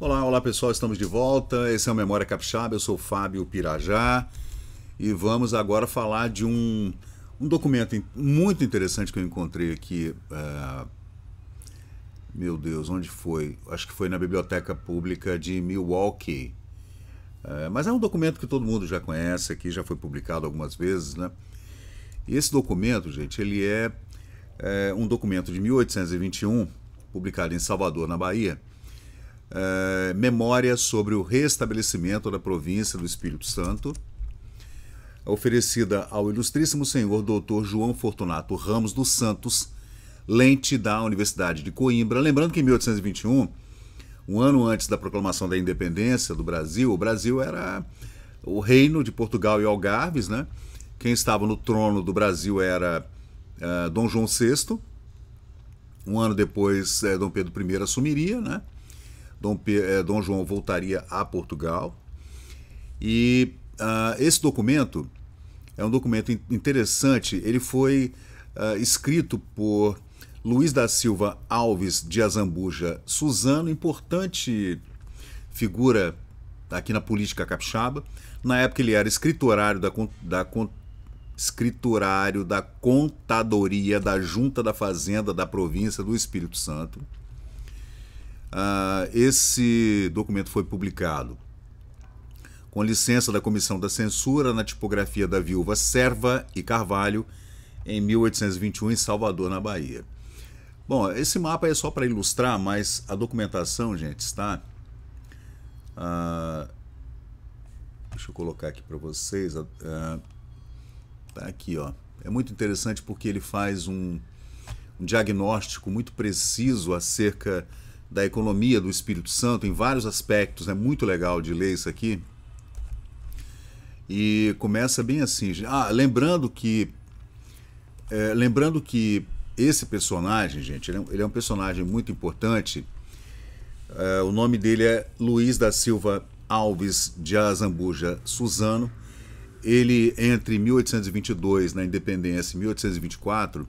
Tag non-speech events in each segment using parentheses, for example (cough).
Olá, olá pessoal, estamos de volta. Esse é o Memória Capixaba, eu sou Fábio Pirajá e vamos agora falar de um, um documento muito interessante que eu encontrei aqui. Uh, meu Deus, onde foi? Acho que foi na Biblioteca Pública de Milwaukee. Uh, mas é um documento que todo mundo já conhece aqui, já foi publicado algumas vezes, né? E esse documento, gente, ele é, é um documento de 1821, publicado em Salvador, na Bahia eh, memória sobre o restabelecimento da província do Espírito Santo, oferecida ao ilustríssimo senhor doutor João Fortunato Ramos dos Santos, lente da Universidade de Coimbra. Lembrando que em 1821, um ano antes da proclamação da independência do Brasil, o Brasil era o reino de Portugal e Algarves, né? Quem estava no trono do Brasil era uh, Dom João VI. Um ano depois, uh, Dom Pedro I assumiria, né? Dom, eh, Dom João voltaria a Portugal. E uh, esse documento é um documento interessante. Ele foi uh, escrito por Luiz da Silva Alves de Azambuja Suzano, importante figura aqui na política capixaba. Na época ele era escriturário da, da, escriturário da contadoria da Junta da Fazenda da província do Espírito Santo. Uh, esse documento foi publicado com licença da Comissão da Censura na tipografia da viúva Serva e Carvalho em 1821 em Salvador, na Bahia. Bom, esse mapa é só para ilustrar, mas a documentação, gente, está. Uh, deixa eu colocar aqui para vocês. Uh, tá aqui, ó. É muito interessante porque ele faz um, um diagnóstico muito preciso acerca da economia do Espírito Santo em vários aspectos. É né? muito legal de ler isso aqui. E começa bem assim. Ah, lembrando que. É, lembrando que esse personagem, gente, ele é, ele é um personagem muito importante. É, o nome dele é Luiz da Silva Alves de Azambuja Suzano. Ele, entre 1822, na independência, e 1824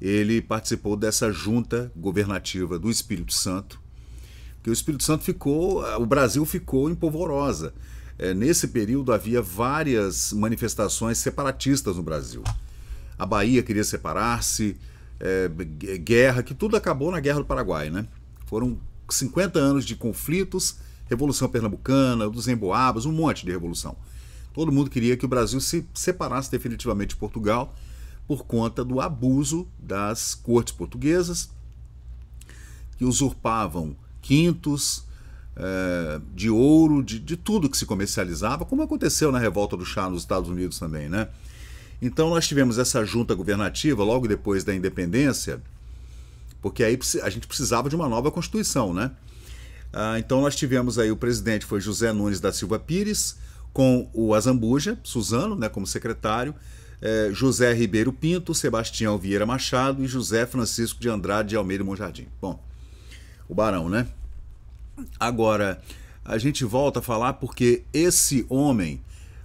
ele participou dessa junta governativa do Espírito Santo, que o Espírito Santo ficou, o Brasil ficou em polvorosa. É, nesse período havia várias manifestações separatistas no Brasil. A Bahia queria separar-se, é, guerra, que tudo acabou na Guerra do Paraguai, né? Foram 50 anos de conflitos, Revolução Pernambucana, dos Emboabas, um monte de revolução. Todo mundo queria que o Brasil se separasse definitivamente de Portugal por conta do abuso das cortes portuguesas, que usurpavam quintos eh, de ouro, de, de tudo que se comercializava, como aconteceu na revolta do chá nos Estados Unidos também, né? Então nós tivemos essa junta governativa logo depois da independência, porque aí a gente precisava de uma nova constituição, né? Ah, então nós tivemos aí o presidente foi José Nunes da Silva Pires com o Azambuja, Suzano, né, como secretário, é, José Ribeiro Pinto, Sebastião Vieira Machado e José Francisco de Andrade de Almeida Monjardim. Bom, o Barão, né? Agora, a gente volta a falar porque esse homem,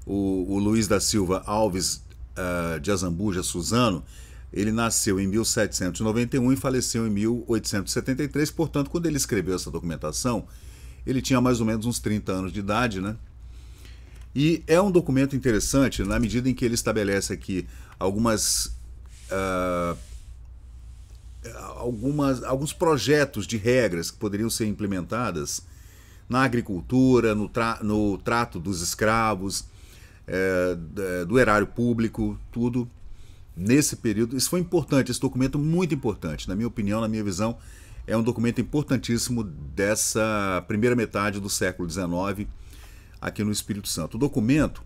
o, o Luiz da Silva Alves uh, de Azambuja Suzano, ele nasceu em 1791 e faleceu em 1873, portanto, quando ele escreveu essa documentação, ele tinha mais ou menos uns 30 anos de idade, né? E é um documento interessante na medida em que ele estabelece aqui algumas. Uh, algumas alguns projetos de regras que poderiam ser implementadas na agricultura, no, tra no trato dos escravos, é, do erário público, tudo nesse período. Isso foi importante, esse documento é muito importante, na minha opinião, na minha visão, é um documento importantíssimo dessa primeira metade do século XIX aqui no Espírito Santo. O documento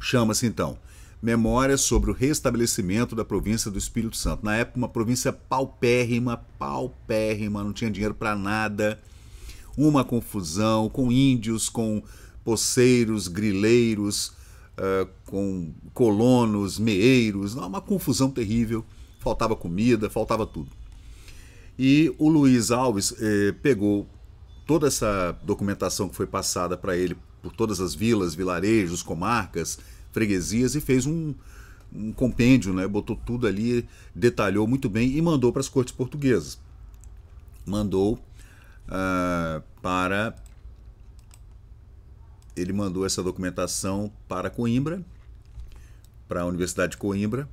chama-se então Memórias sobre o Restabelecimento da Província do Espírito Santo. Na época, uma província paupérrima, paupérrima, não tinha dinheiro para nada, uma confusão com índios, com poceiros, grileiros, uh, com colonos, meeiros, uma confusão terrível. Faltava comida, faltava tudo. E o Luiz Alves eh, pegou toda essa documentação que foi passada para ele por todas as vilas, vilarejos, comarcas, freguesias e fez um, um compêndio, né? botou tudo ali, detalhou muito bem e mandou para as cortes portuguesas. Mandou uh, para. Ele mandou essa documentação para Coimbra, para a Universidade de Coimbra,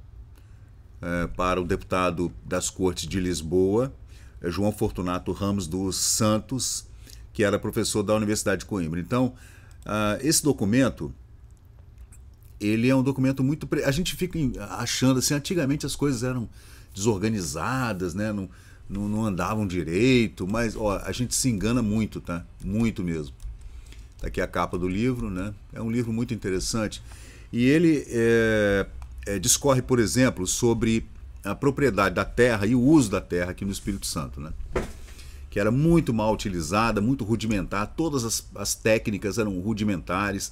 uh, para o deputado das Cortes de Lisboa, eh, João Fortunato Ramos dos Santos, que era professor da Universidade de Coimbra. Então, uh, esse documento, ele é um documento muito. Pre... A gente fica achando assim, antigamente as coisas eram desorganizadas, né? Não, não, não andavam direito, mas ó, a gente se engana muito, tá? Muito mesmo. Tá aqui a capa do livro, né? É um livro muito interessante. E ele é, é, discorre, por exemplo, sobre a propriedade da terra e o uso da terra aqui no Espírito Santo, né? que era muito mal utilizada, muito rudimentar, todas as, as técnicas eram rudimentares,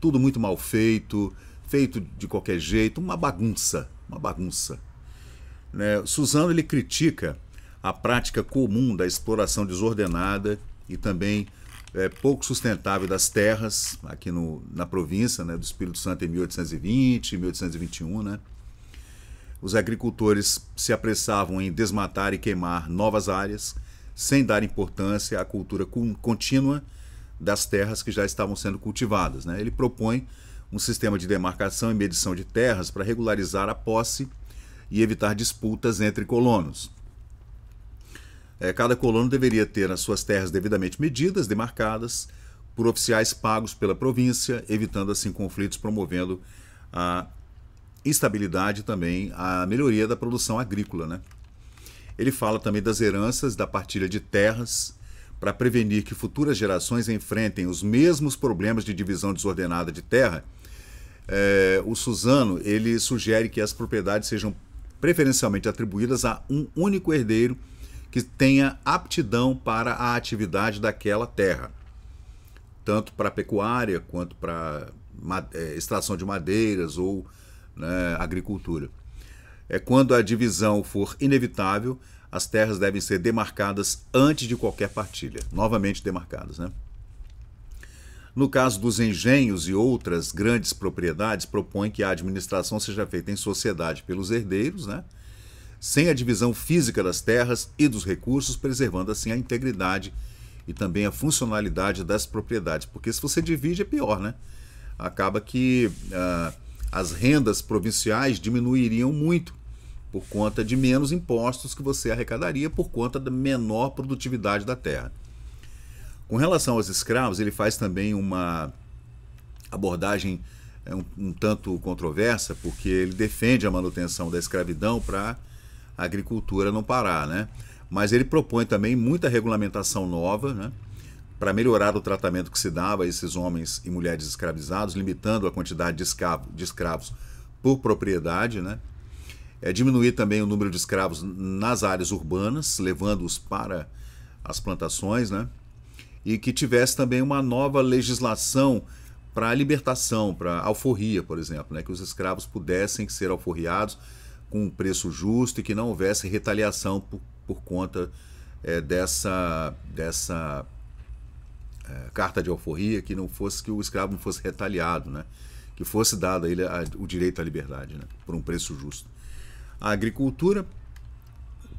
tudo muito mal feito, feito de qualquer jeito, uma bagunça, uma bagunça. Né? Suzano ele critica a prática comum da exploração desordenada e também é, pouco sustentável das terras aqui no, na província né, do Espírito Santo em 1820, 1821, né? Os agricultores se apressavam em desmatar e queimar novas áreas, sem dar importância à cultura contínua das terras que já estavam sendo cultivadas. Né? Ele propõe um sistema de demarcação e medição de terras para regularizar a posse e evitar disputas entre colonos. É, cada colono deveria ter as suas terras devidamente medidas, demarcadas, por oficiais pagos pela província, evitando assim conflitos, promovendo a estabilidade e também a melhoria da produção agrícola. Né? Ele fala também das heranças, da partilha de terras, para prevenir que futuras gerações enfrentem os mesmos problemas de divisão desordenada de terra. É, o Suzano ele sugere que as propriedades sejam preferencialmente atribuídas a um único herdeiro que tenha aptidão para a atividade daquela terra, tanto para pecuária quanto para é, extração de madeiras ou né, agricultura é quando a divisão for inevitável, as terras devem ser demarcadas antes de qualquer partilha. Novamente demarcadas, né? No caso dos engenhos e outras grandes propriedades, propõe que a administração seja feita em sociedade pelos herdeiros, né? sem a divisão física das terras e dos recursos, preservando assim a integridade e também a funcionalidade das propriedades. Porque se você divide é pior, né? Acaba que. Ah, as rendas provinciais diminuiriam muito por conta de menos impostos que você arrecadaria por conta da menor produtividade da terra. Com relação aos escravos, ele faz também uma abordagem é, um, um tanto controversa, porque ele defende a manutenção da escravidão para a agricultura não parar, né? Mas ele propõe também muita regulamentação nova, né? para melhorar o tratamento que se dava a esses homens e mulheres escravizados, limitando a quantidade de, escravo, de escravos por propriedade, né? É, diminuir também o número de escravos nas áreas urbanas, levando-os para as plantações, né? E que tivesse também uma nova legislação para a libertação, para alforria, por exemplo, né? Que os escravos pudessem ser alforriados com um preço justo e que não houvesse retaliação por, por conta é, dessa, dessa eh, carta de alforria que não fosse que o escravo não fosse retaliado, né? que fosse dado a ele a, o direito à liberdade, né? por um preço justo. A agricultura,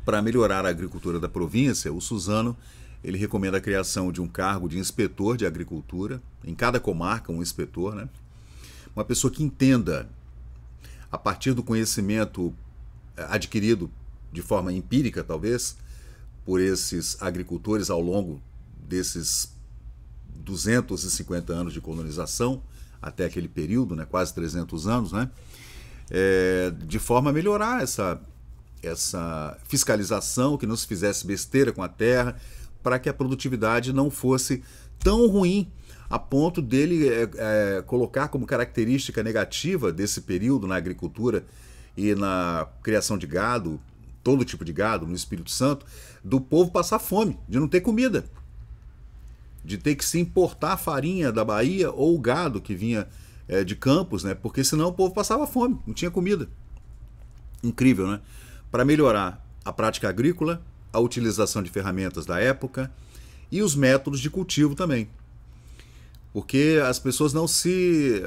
para melhorar a agricultura da província, o Suzano ele recomenda a criação de um cargo de inspetor de agricultura, em cada comarca um inspetor, né? uma pessoa que entenda, a partir do conhecimento eh, adquirido de forma empírica, talvez, por esses agricultores ao longo desses 250 anos de colonização, até aquele período, né, quase 300 anos, né, é, de forma a melhorar essa, essa fiscalização, que não se fizesse besteira com a terra, para que a produtividade não fosse tão ruim a ponto dele é, é, colocar como característica negativa desse período na agricultura e na criação de gado, todo tipo de gado no Espírito Santo, do povo passar fome, de não ter comida de ter que se importar farinha da Bahia ou gado que vinha é, de campos, né? Porque senão o povo passava fome, não tinha comida. Incrível, né? Para melhorar a prática agrícola, a utilização de ferramentas da época e os métodos de cultivo também. Porque as pessoas não se.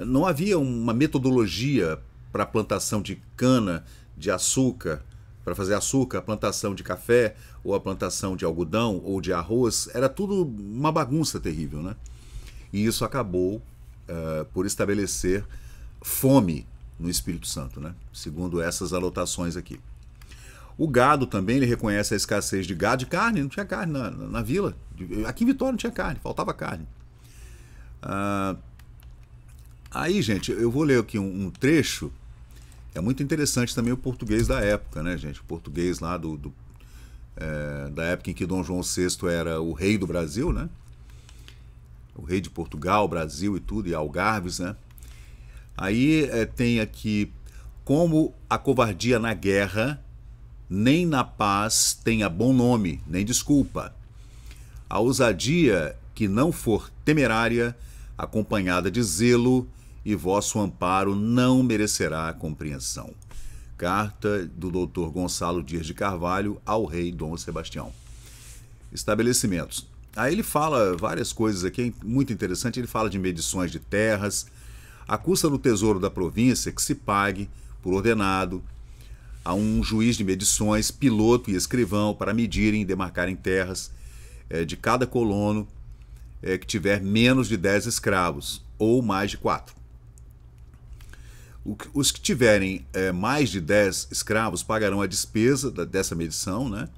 Uh, não havia uma metodologia para plantação de cana, de açúcar, para fazer açúcar, a plantação de café, ou a plantação de algodão, ou de arroz, era tudo uma bagunça terrível, né? E isso acabou uh, por estabelecer fome no Espírito Santo, né? Segundo essas anotações aqui. O gado também, ele reconhece a escassez de gado de carne, não tinha carne na, na, na vila. Aqui em Vitória não tinha carne, faltava carne. Uh, aí, gente, eu vou ler aqui um, um trecho é muito interessante também o português da época, né, gente? O português lá do, do é, da época em que Dom João VI era o rei do Brasil, né? O rei de Portugal, Brasil e tudo, e Algarves, né? Aí é, tem aqui como a covardia na guerra nem na paz tenha bom nome, nem desculpa. A ousadia que não for temerária, acompanhada de zelo, e vosso amparo não merecerá compreensão. Carta do Dr. Gonçalo Dias de Carvalho ao rei Dom Sebastião. Estabelecimentos. Aí ele fala várias coisas aqui, é muito interessante. Ele fala de medições de terras, a custa do tesouro da província que se pague por ordenado a um juiz de medições, piloto e escrivão para medirem e demarcarem terras é, de cada colono é, que tiver menos de 10 escravos ou mais de 4 os que tiverem é, mais de 10 escravos pagarão a despesa da, dessa medição, né?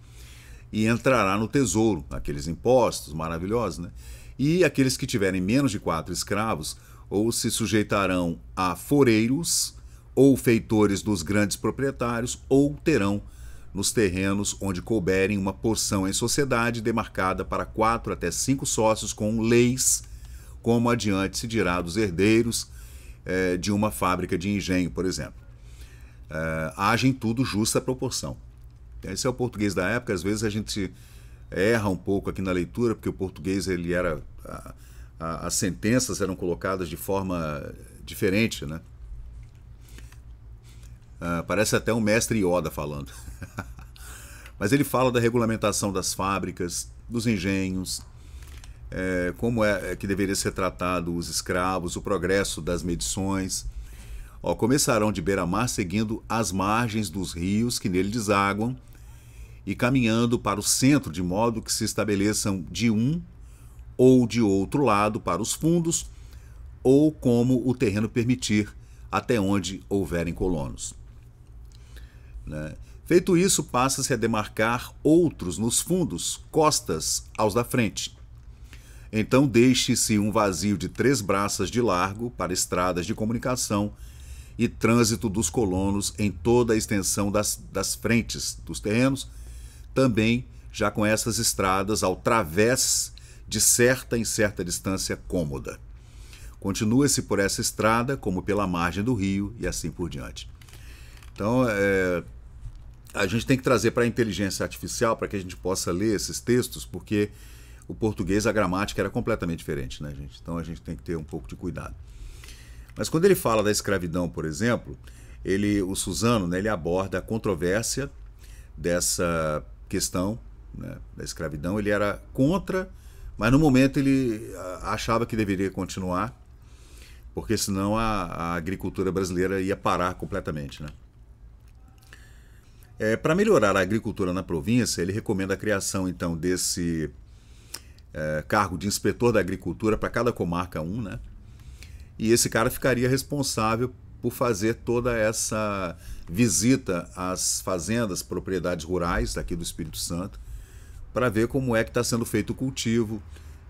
E entrará no tesouro, aqueles impostos maravilhosos, né? E aqueles que tiverem menos de quatro escravos, ou se sujeitarão a foreiros, ou feitores dos grandes proprietários, ou terão nos terrenos onde couberem uma porção em sociedade demarcada para quatro até cinco sócios com leis, como adiante se dirá dos herdeiros é, de uma fábrica de engenho, por exemplo. É, agem tudo justa proporção. Esse é o português da época, às vezes a gente erra um pouco aqui na leitura, porque o português ele era. A, a, as sentenças eram colocadas de forma diferente, né? Uh, parece até um mestre Ioda falando. (laughs) Mas ele fala da regulamentação das fábricas, dos engenhos, é, como é, é que deveria ser tratado os escravos, o progresso das medições. Ó, começarão de beira-mar seguindo as margens dos rios que nele desaguam e caminhando para o centro, de modo que se estabeleçam de um ou de outro lado para os fundos, ou como o terreno permitir, até onde houverem colonos. Né? Feito isso, passa-se a demarcar outros nos fundos, costas aos da frente. Então deixe-se um vazio de três braças de largo para estradas de comunicação e trânsito dos colonos em toda a extensão das, das frentes dos terrenos, também já com essas estradas ao través de certa em certa distância cômoda. Continua-se por essa estrada, como pela margem do rio e assim por diante. Então, é, a gente tem que trazer para a inteligência artificial para que a gente possa ler esses textos, porque o português a gramática era completamente diferente, né, gente? Então a gente tem que ter um pouco de cuidado. Mas quando ele fala da escravidão, por exemplo, ele, o Suzano, né, ele aborda a controvérsia dessa questão né, da escravidão. Ele era contra, mas no momento ele ah, achava que deveria continuar, porque senão a, a agricultura brasileira ia parar completamente, né? É, Para melhorar a agricultura na província, ele recomenda a criação então desse é, cargo de inspetor da agricultura para cada comarca um, né? E esse cara ficaria responsável por fazer toda essa visita às fazendas, propriedades rurais daqui do Espírito Santo, para ver como é que está sendo feito o cultivo,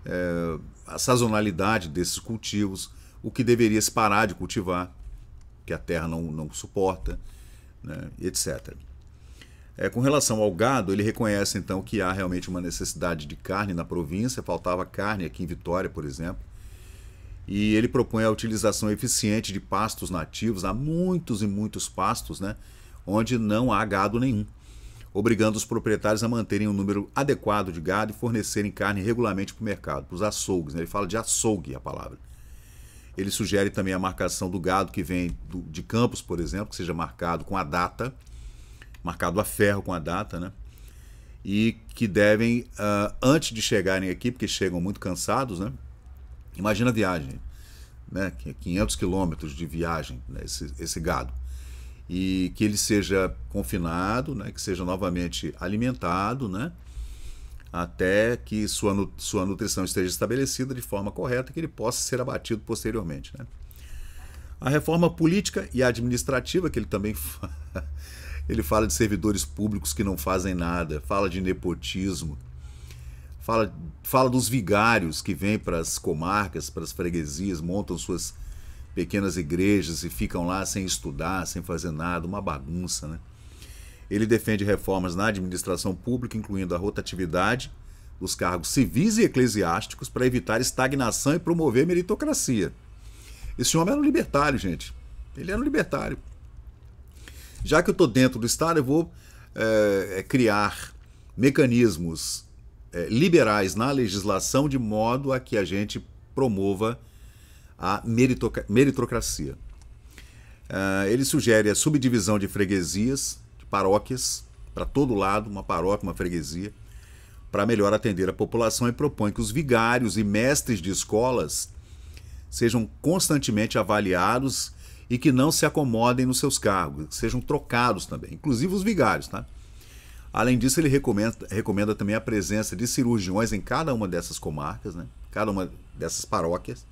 é, a sazonalidade desses cultivos, o que deveria se parar de cultivar, que a terra não, não suporta, né, etc. É, com relação ao gado, ele reconhece então que há realmente uma necessidade de carne na província, faltava carne aqui em Vitória, por exemplo. E ele propõe a utilização eficiente de pastos nativos, há muitos e muitos pastos, né, onde não há gado nenhum, obrigando os proprietários a manterem um número adequado de gado e fornecerem carne regularmente para o mercado, para os açougues. Né? Ele fala de açougue a palavra. Ele sugere também a marcação do gado que vem do, de campos, por exemplo, que seja marcado com a data marcado a ferro com a data, né? E que devem, uh, antes de chegarem aqui, porque chegam muito cansados, né? Imagina a viagem, né? 500 é quilômetros de viagem, né? esse, esse gado. E que ele seja confinado, né? Que seja novamente alimentado, né? até que sua, sua nutrição esteja estabelecida de forma correta que ele possa ser abatido posteriormente. Né? A reforma política e administrativa, que ele também (laughs) Ele fala de servidores públicos que não fazem nada, fala de nepotismo, fala, fala dos vigários que vêm para as comarcas, para as freguesias, montam suas pequenas igrejas e ficam lá sem estudar, sem fazer nada, uma bagunça, né? Ele defende reformas na administração pública, incluindo a rotatividade dos cargos civis e eclesiásticos para evitar estagnação e promover meritocracia. Esse homem era um libertário, gente. Ele era um libertário. Já que eu estou dentro do Estado, eu vou é, criar mecanismos é, liberais na legislação de modo a que a gente promova a meritocracia. Ah, ele sugere a subdivisão de freguesias, de paróquias, para todo lado, uma paróquia, uma freguesia, para melhor atender a população e propõe que os vigários e mestres de escolas sejam constantemente avaliados e que não se acomodem nos seus cargos, que sejam trocados também, inclusive os vigários. Tá? Além disso, ele recomenda, recomenda também a presença de cirurgiões em cada uma dessas comarcas, né? cada uma dessas paróquias.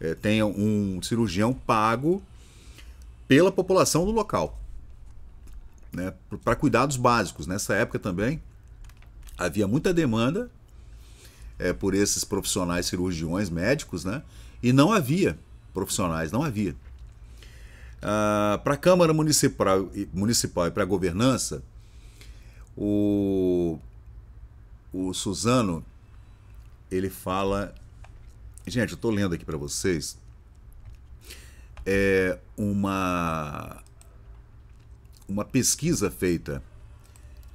É, tenha um cirurgião pago pela população do local, né? para cuidados básicos. Nessa época também havia muita demanda é, por esses profissionais cirurgiões médicos, né? e não havia profissionais, não havia. Uh, ah, para a Câmara Municipal, Municipal e para a governança, o, o Suzano ele fala. Gente, eu estou lendo aqui para vocês é uma, uma pesquisa feita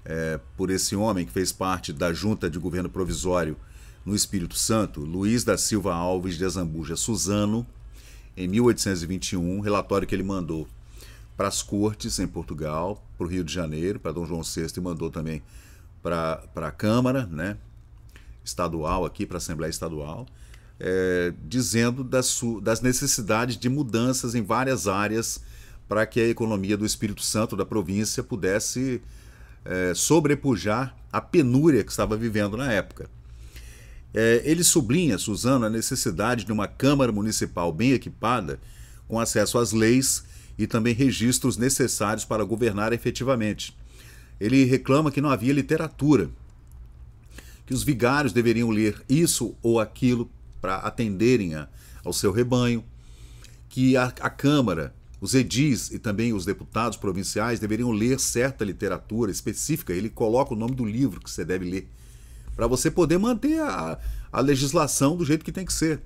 é, por esse homem que fez parte da junta de governo provisório no Espírito Santo, Luiz da Silva Alves de Azambuja Suzano, em 1821, relatório que ele mandou para as cortes em Portugal, para o Rio de Janeiro, para Dom João VI, e mandou também para a Câmara né, Estadual, aqui, para a Assembleia Estadual, é, dizendo das, das necessidades de mudanças em várias áreas para que a economia do Espírito Santo, da província, pudesse é, sobrepujar a penúria que estava vivendo na época. É, ele sublinha, Suzano, a necessidade de uma Câmara Municipal bem equipada, com acesso às leis e também registros necessários para governar efetivamente. Ele reclama que não havia literatura, que os vigários deveriam ler isso ou aquilo para atenderem a, ao seu rebanho, que a, a Câmara, os edis e também os deputados provinciais deveriam ler certa literatura específica. Ele coloca o nome do livro que você deve ler para você poder manter a, a legislação do jeito que tem que ser.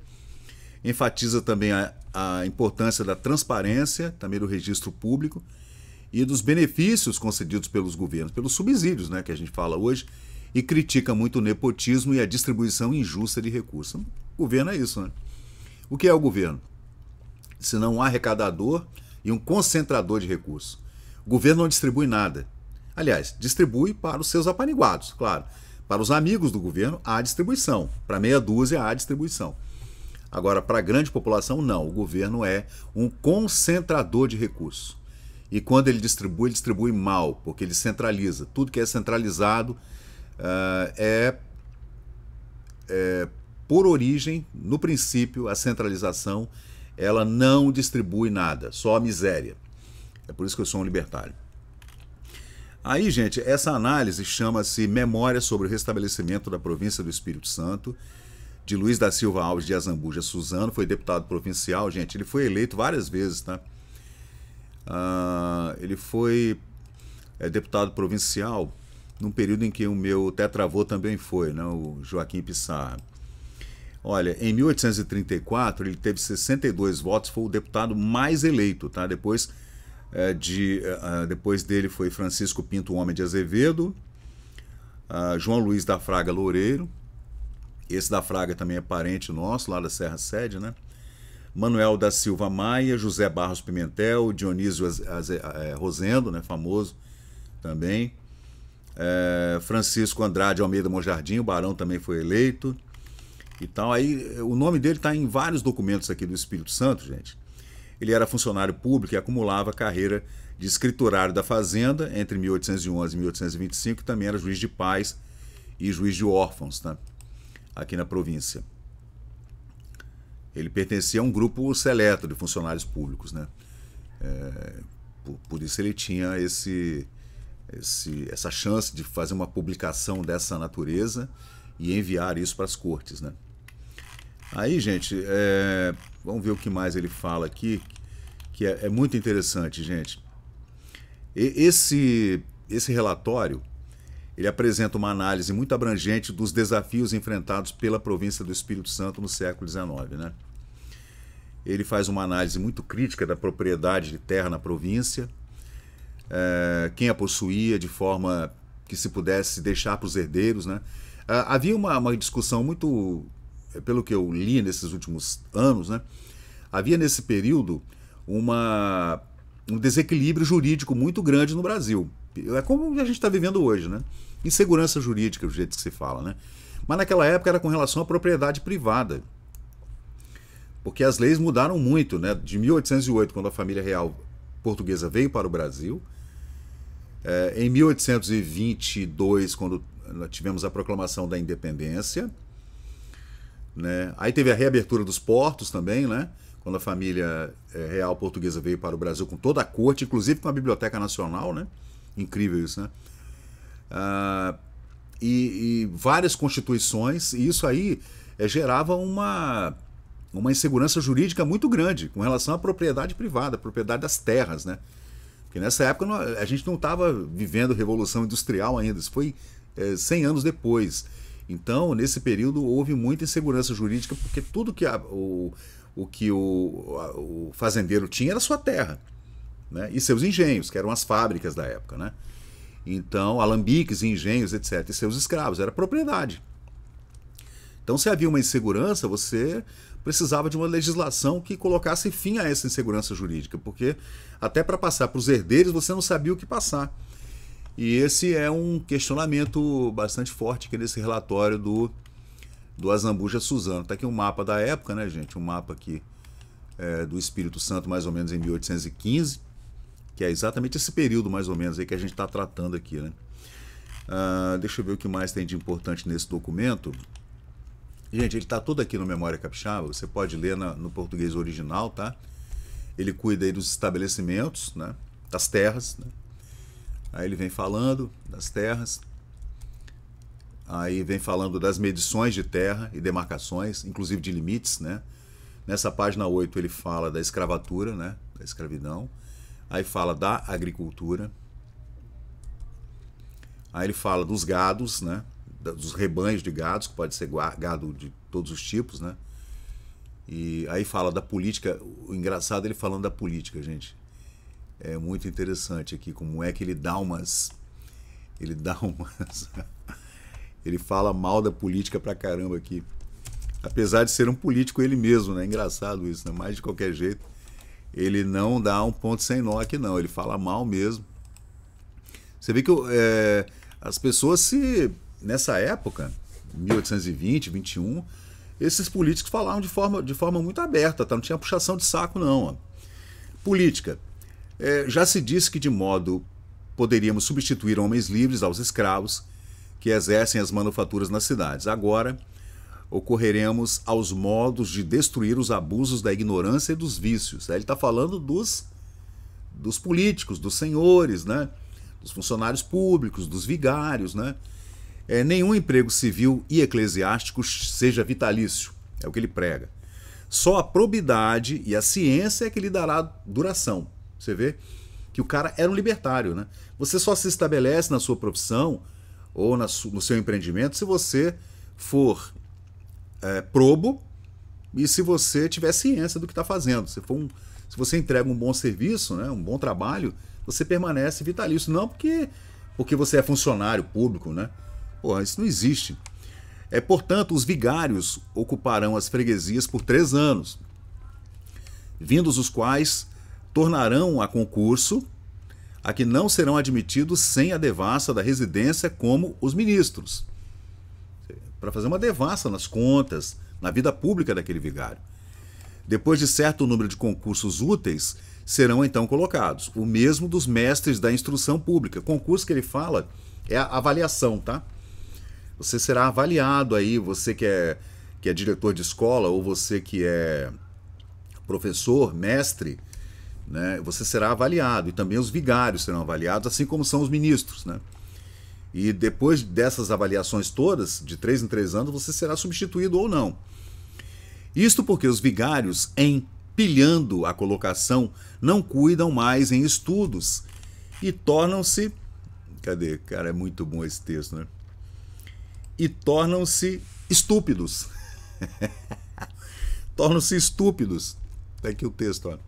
Enfatiza também a, a importância da transparência, também do registro público e dos benefícios concedidos pelos governos, pelos subsídios, né, que a gente fala hoje, e critica muito o nepotismo e a distribuição injusta de recursos. O governo é isso, né? O que é o governo? Se não um arrecadador e um concentrador de recursos. O governo não distribui nada. Aliás, distribui para os seus apaniguados, claro. Para os amigos do governo, há distribuição. Para meia dúzia, há distribuição. Agora, para a grande população, não. O governo é um concentrador de recursos. E quando ele distribui, ele distribui mal, porque ele centraliza. Tudo que é centralizado uh, é, é, por origem, no princípio, a centralização ela não distribui nada, só a miséria. É por isso que eu sou um libertário. Aí, gente, essa análise chama-se Memória sobre o Restabelecimento da Província do Espírito Santo, de Luiz da Silva Alves de Azambuja Suzano, foi deputado provincial, gente, ele foi eleito várias vezes, tá? Uh, ele foi é, deputado provincial num período em que o meu tetravô também foi, né, o Joaquim Pissarra. Olha, em 1834 ele teve 62 votos, foi o deputado mais eleito, tá? Depois é, de, é, é, depois dele foi Francisco Pinto Homem de Azevedo, ah, João Luiz da Fraga Loureiro, esse da Fraga também é parente nosso, lá da Serra Sede, né? Manuel da Silva Maia, José Barros Pimentel, Dionísio Rosendo, né, famoso também. É, Francisco Andrade Almeida Monjardim, o Barão também foi eleito. E tal. Aí, o nome dele está em vários documentos aqui do Espírito Santo, gente. Ele era funcionário público e acumulava carreira de escriturário da Fazenda entre 1811 e 1825 e também era juiz de paz e juiz de órfãos né, aqui na província. Ele pertencia a um grupo seleto de funcionários públicos. Né? É, por, por, isso ele tinha esse, esse, essa chance de fazer uma publicação dessa natureza e enviar isso para as cortes. Né? Aí, gente, é... vamos ver o que mais ele fala aqui, que é, é muito interessante, gente. E, esse, esse relatório ele apresenta uma análise muito abrangente dos desafios enfrentados pela província do Espírito Santo no século XIX. Né? Ele faz uma análise muito crítica da propriedade de terra na província, é, quem a possuía de forma que se pudesse deixar para os herdeiros. Né? Ah, havia uma, uma discussão muito pelo que eu li nesses últimos anos, né, havia nesse período uma, um desequilíbrio jurídico muito grande no Brasil. É como a gente está vivendo hoje, né? Insegurança jurídica, do jeito que se fala, né? Mas naquela época era com relação à propriedade privada. Porque as leis mudaram muito, né? De 1808, quando a família real portuguesa veio para o Brasil, é, em 1822, quando tivemos a proclamação da independência, né? Aí teve a reabertura dos portos também, né? quando a família é, real portuguesa veio para o Brasil com toda a corte, inclusive com a Biblioteca Nacional. Né? Incrível isso, né? Ah, e, e, várias constituições, e isso aí é, gerava uma, uma insegurança jurídica muito grande com relação à propriedade privada, propriedade das terras, né? Porque nessa época a gente não estava vivendo revolução industrial ainda, isso foi é, eh, 100 anos depois. Então, nesse período, houve muita insegurança jurídica, porque tudo que a, o, o que o, a, o, fazendeiro tinha era sua terra né? e seus engenhos, que eram as fábricas da época. Né? Então, alambiques, engenhos, etc. E seus escravos, era propriedade. Então, se havia uma insegurança, você precisava de uma legislação que colocasse fim a essa insegurança jurídica, porque até para passar para os herdeiros você não sabia o que passar. E esse é um questionamento bastante forte aqui nesse relatório do, do Azambuja Suzano. Está aqui um mapa da época, né, gente? Um mapa aqui é, do Espírito Santo, mais ou menos em 1815, que é exatamente esse período, mais ou menos, aí que a gente está tratando aqui, né? Ah, deixa eu ver o que mais tem de importante nesse documento. Gente, ele está todo aqui no Memória Capixaba, você pode ler na, no português original, tá? Ele cuida aí dos estabelecimentos, né? das terras, né? Aí ele vem falando das terras, aí vem falando das medições de terra e demarcações, inclusive de limites, né? Nessa página 8 ele fala da escravatura, né? Da escravidão. Aí fala da agricultura. Aí ele fala dos gados, né? Dos rebanhos de gados, que pode ser gado de todos os tipos, né? E aí fala da política, o engraçado é ele falando da política, gente é muito interessante aqui como é que ele dá umas ele dá (laughs) umas ele fala mal da política pra caramba aqui. Apesar de ser um político ele mesmo, né? É engraçado isso, né? Mas de qualquer jeito, ele não dá um ponto sem nó aqui não, ele fala mal mesmo. Você vê que é, as pessoas se nessa época, 1820, 21, esses políticos falavam de forma, de forma muito aberta, tá? Não tinha puxação de saco não, ó. Política é, já se disse que de modo poderíamos substituir homens livres aos escravos que exercem as manufaturas nas cidades. Agora ocorreremos aos modos de destruir os abusos da ignorância e dos vícios. Né? Ele está falando dos, dos políticos, dos senhores, né? dos funcionários públicos, dos vigários. Né? É, nenhum emprego civil e eclesiástico seja vitalício, é o que ele prega. Só a probidade e a ciência é que lhe dará duração. Você vê que o cara era um libertário, né? Você só se estabelece na sua profissão ou no seu empreendimento se você for é, probo e se você tiver ciência do que está fazendo. Se, for um, se você entrega um bom serviço, né, um bom trabalho, você permanece vitalício. Não porque, porque você é funcionário público, né? Porra, isso não existe. É, portanto, os vigários ocuparão as freguesias por três anos, vindos os quais tornarão a concurso a que não serão admitidos sem a devassa da residência como os ministros. Para fazer uma devassa nas contas, na vida pública daquele vigário. Depois de certo número de concursos úteis, serão então colocados. O mesmo dos mestres da instrução pública. O concurso que ele fala é a avaliação, tá? Você será avaliado aí, você que é, que é diretor de escola ou você que é professor, mestre, né? Você será avaliado e também os vigários serão avaliados, assim como são os ministros. Né? E depois dessas avaliações todas, de três em três anos, você será substituído ou não. Isto porque os vigários, empilhando a colocação, não cuidam mais em estudos e tornam-se. Cadê? Cara, é muito bom esse texto, né? E tornam-se estúpidos. (laughs) tornam-se estúpidos. Está aqui o texto, olha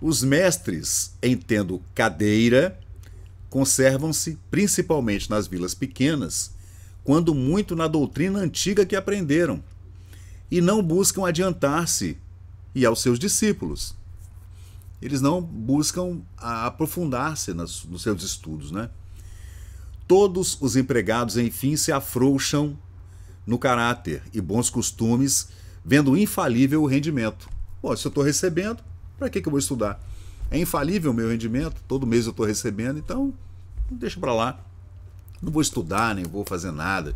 os mestres, entendo cadeira, conservam-se principalmente nas vilas pequenas, quando muito na doutrina antiga que aprenderam, e não buscam adiantar-se e aos seus discípulos. Eles não buscam aprofundar-se nos, seus estudos, né? Todos os empregados, enfim, se afrouxam no caráter e bons costumes, vendo infalível o rendimento. Bom, se eu estou recebendo, para que, que eu vou estudar? É infalível o meu rendimento, todo mês eu estou recebendo, então deixa para lá. Não vou estudar, nem vou fazer nada,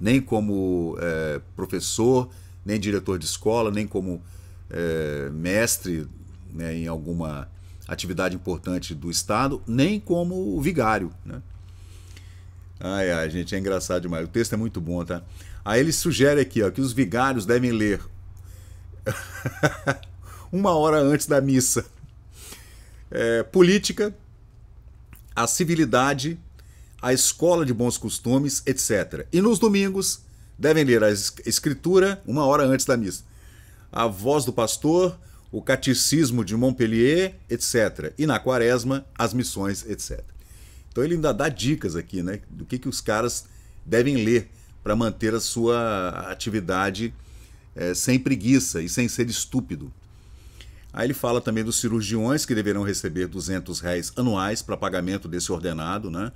nem como é, professor, nem diretor de escola, nem como é, mestre né, em alguma atividade importante do Estado, nem como vigário. Né? Ai, ai, gente, é engraçado demais. O texto é muito bom, tá? Aí ele sugere aqui ó, que os vigários devem ler (laughs) uma hora antes da missa. É, política, a civilidade, a escola de bons costumes, etc. E nos domingos, devem ler a escritura uma hora antes da missa. A voz do pastor, o catecismo de Montpellier, etc. E na quaresma, as missões, etc. Então ele ainda dá dicas aqui, né? Do que, que os caras devem ler para manter a sua atividade é, sem preguiça e sem ser estúpido. Aí ele fala também dos cirurgiões que deverão receber 200 réis anuais para pagamento desse ordenado, né?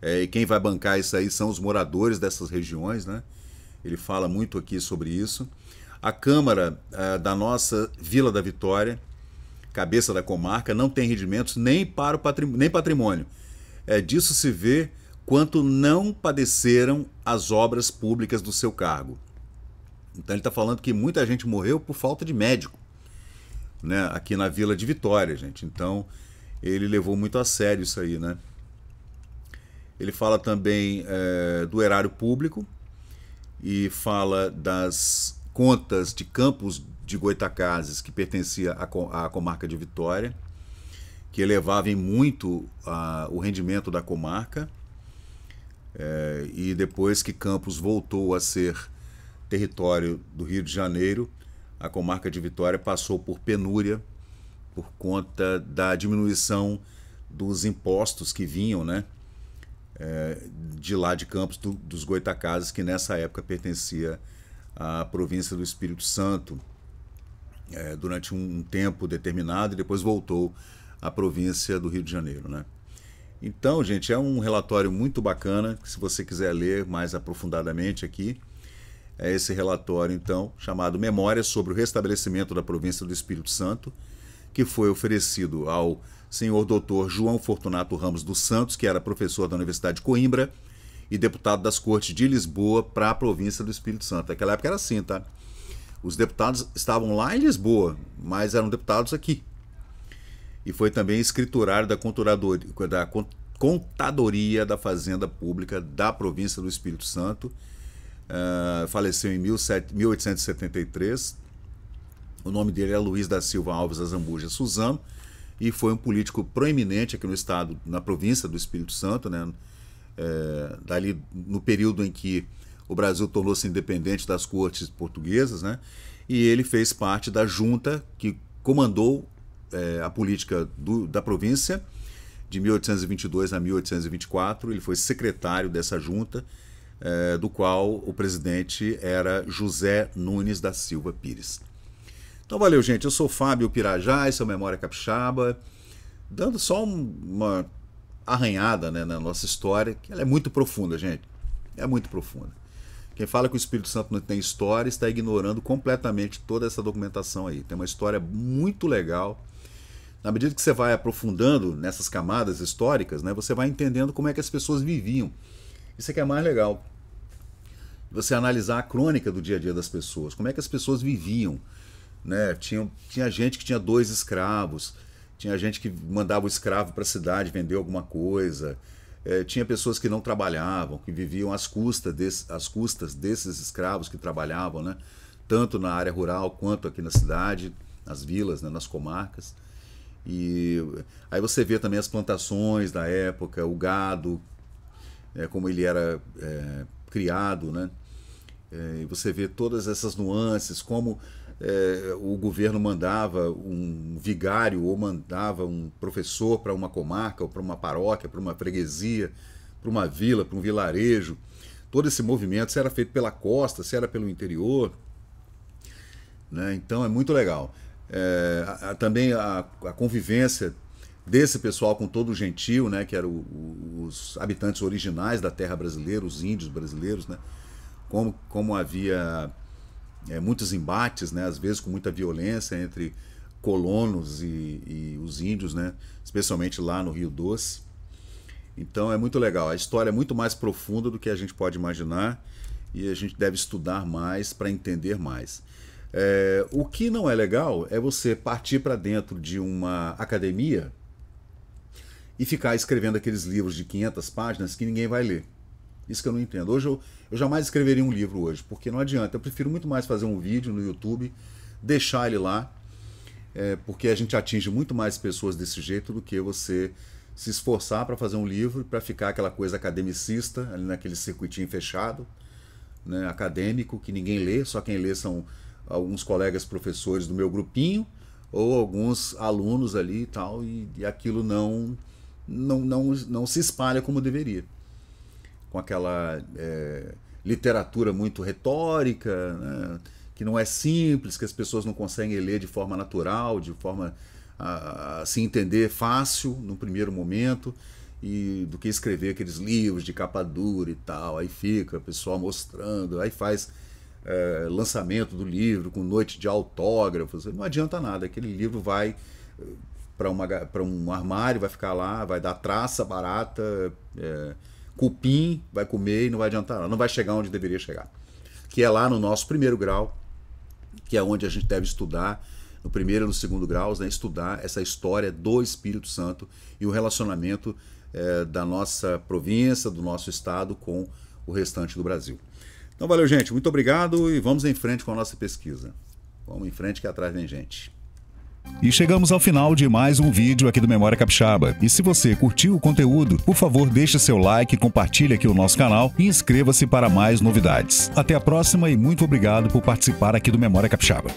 É, e quem vai bancar isso aí são os moradores dessas regiões, né? Ele fala muito aqui sobre isso. A Câmara uh, da nossa Vila da Vitória, cabeça da comarca, não tem rendimentos nem para o patrimônio, nem patrimônio. É, disso se vê quanto não padeceram as obras públicas do seu cargo. Então ele está falando que muita gente morreu por falta de médico né, aqui na Vila de Vitória, gente. Então, ele levou muito a sério isso aí, né? Ele fala também é, do erário público e fala das contas de campos de Goitacazes que pertencia à, comarca de Vitória, que elevavam muito a, o rendimento da comarca. É, e depois que Campos voltou a ser território do Rio de Janeiro, a comarca de Vitória passou por penúria por conta da diminuição dos impostos que vinham, né? É, de lá de Campos, do, dos Goitacazes, que nessa época pertencia à província do Espírito Santo, é, durante um, um tempo determinado, e depois voltou à província do Rio de Janeiro, né? Então, gente, é um relatório muito bacana, que se você quiser ler mais aprofundadamente aqui, é esse relatório, então, chamado Memórias sobre o Restabelecimento da Província do Espírito Santo, que foi oferecido ao senhor doutor João Fortunato Ramos dos Santos, que era professor da Universidade de Coimbra e deputado das Cortes de Lisboa para a província do Espírito Santo. Naquela época era assim, tá? Os deputados estavam lá em Lisboa, mas eram deputados aqui. E foi também escriturário da, da contadoria da Fazenda Pública da província do Espírito Santo Uh, faleceu em 1873. O nome dele é Luiz da Silva Alves Azambuja Suzano e foi um político proeminente aqui no estado, na província do Espírito Santo, né? É, dali no período em que o Brasil tornou-se independente das cortes portuguesas, né? E ele fez parte da junta que comandou é, a política do, da província de 1822 a 1824. Ele foi secretário dessa junta é, do qual o presidente era José Nunes da Silva Pires. Então valeu, gente. Eu sou Fábio Pirajá, esse é o Memória Capixaba, dando só uma arranhada né, na nossa história, que ela é muito profunda, gente. É muito profunda. Quem fala que o Espírito Santo não tem história está ignorando completamente toda essa documentação aí. Tem uma história muito legal. Na medida que você vai aprofundando nessas camadas históricas, né, você vai entendendo como é que as pessoas viviam. Isso é que é mais legal você analisar a crônica do dia a dia das pessoas, como é que as pessoas viviam. Né? Tinha, tinha gente que tinha dois escravos, tinha gente que mandava o escravo para a cidade vender alguma coisa, é, tinha pessoas que não trabalhavam, que viviam às custas, desse, às custas desses escravos que trabalhavam, né? tanto na área rural quanto aqui na cidade, nas vilas, né? nas comarcas. E aí você vê também as plantações da época, o gado, é, como ele era é, criado, né? É, e você vê todas essas nuances, como é, o governo mandava um vigário ou mandava um professor para uma comarca, ou para uma paróquia, para uma freguesia, para uma vila, para um vilarejo. Todo esse movimento, se era feito pela costa, se era pelo interior. Né? Então é muito legal. É, a, a, também a, a, convivência desse pessoal com todo o gentil, né, que eram os habitantes originais da terra brasileira, os índios brasileiros, né, como, como havia é, muitos embates, né, às vezes com muita violência entre colonos e, e, os índios, né, especialmente lá no Rio Doce. Então é muito legal. A história é muito mais profunda do que a gente pode imaginar e a gente deve estudar mais para entender mais. É, o que não é legal é você partir para dentro de uma academia e ficar escrevendo aqueles livros de 500 páginas que ninguém vai ler. Isso que eu não entendo. Hoje eu, eu jamais escreveria um livro hoje, porque não adianta. Eu prefiro muito mais fazer um vídeo no YouTube, deixar ele lá, é, porque a gente atinge muito mais pessoas desse jeito do que você se esforçar para fazer um livro, para ficar aquela coisa academicista, ali naquele circuitinho fechado, né, acadêmico, que ninguém lê, só quem lê são alguns colegas professores do meu grupinho ou alguns alunos ali e tal, e, e aquilo não, não, não, não se espalha como deveria com aquela é, literatura muito retórica, né? que não é simples, que as pessoas não conseguem ler de forma natural, de forma a, a se entender fácil no primeiro momento, e do que escrever aqueles livros de capa dura e tal. Aí fica o pessoal mostrando, aí faz é, lançamento do livro com noite de autógrafos. Não adianta nada, aquele livro vai para um armário, vai ficar lá, vai dar traça barata. É, cupim vai comer e não vai adiantar, não vai chegar onde deveria chegar. Que é lá no nosso primeiro grau, que é onde a gente deve estudar, no primeiro e no segundo graus, né, estudar essa história do Espírito Santo e o relacionamento é, da nossa província, do nosso estado com o restante do Brasil. Então valeu, gente. Muito obrigado e vamos em frente com a nossa pesquisa. Vamos em frente que atrás vem gente. E chegamos ao final de mais um vídeo aqui do Memória Capixaba. E se você curtiu o conteúdo, por favor, deixe seu like, compartilhe aqui o nosso canal e inscreva-se para mais novidades. Até a próxima e muito obrigado por participar aqui do Memória Capixaba.